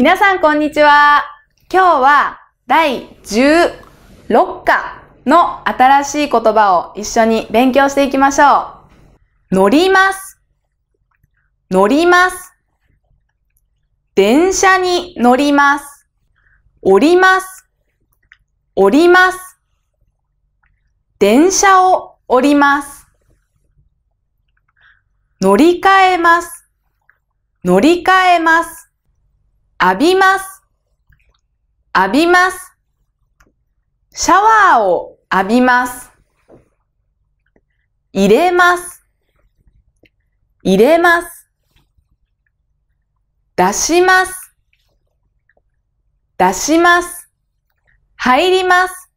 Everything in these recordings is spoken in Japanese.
皆さんこんにちは。今日は第16課の新しい言葉を一緒に勉強していきましょう。乗ります。乗ります。電車に乗ります。降ります。降ります。電車を降ります。乗り換えます。乗り換えます。浴びます。浴びます。シャワーを浴びます。入れます。入れます。出します。出します。入ります。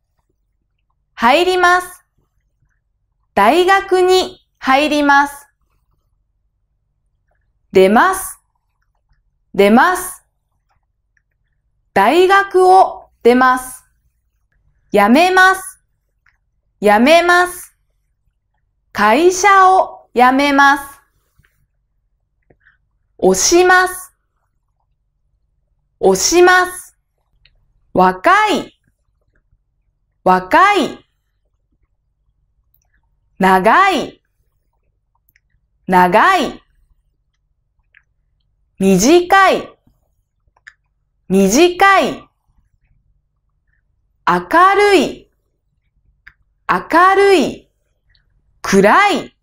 入ります。大学に入ります。出ます。出ます。大学を出ます。辞めます。辞めます。会社を辞めます。押します。押します。若い。若い。長い。長い。短い。短い、明るい、明るい、暗い、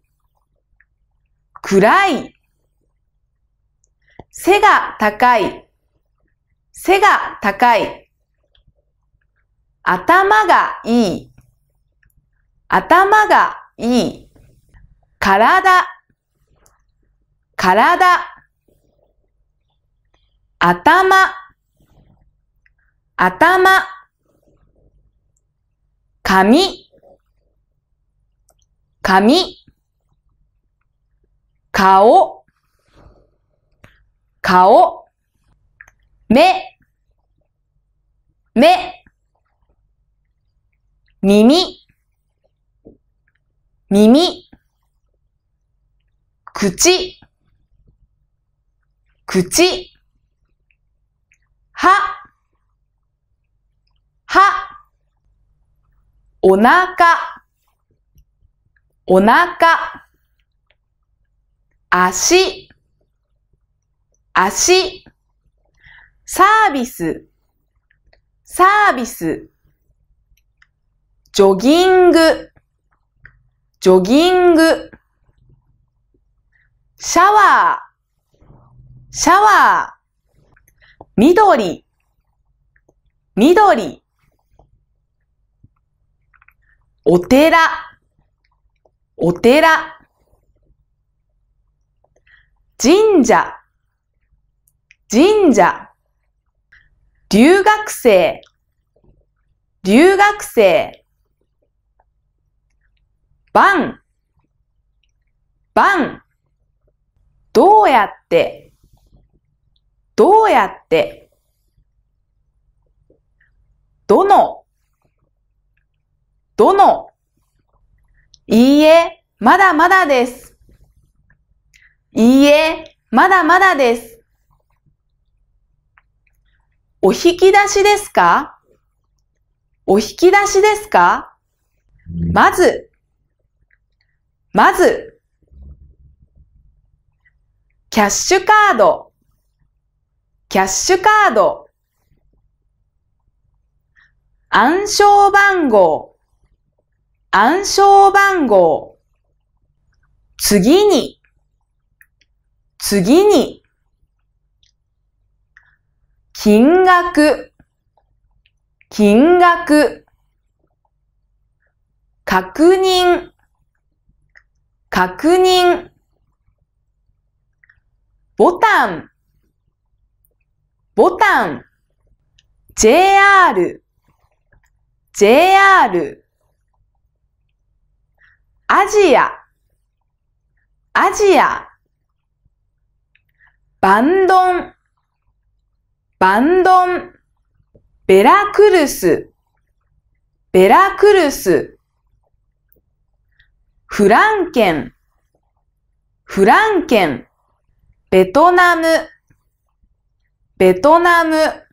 暗い、背が高い、背が高い、頭がいい、頭がいい、体、体、頭、頭、髪、髪、顔、顔、目、目、耳、耳、口、口、歯、は、おなか、おなか、足、足、サービス、サービス、ジョギング、ジョギング、シャワー、シャワー、緑、緑、お寺、お寺。神社、神社。留学生、留学生。バン。どうやって、どうやって。どの、どのいいえ、まだまだです。いいえ、まだまだです。お引き出しですかお引き出しですかまず、まず、キャッシュカード、キャッシュカード、暗証番号、暗証番号。次に、次に、金額、金額、確認、確認、ボタン、ボタン、JR、JR、アジア、アジア。バンドン、バンドン。ベラクルス、ベラクルス。フランケン、フランケン。ベトナム、ベトナム。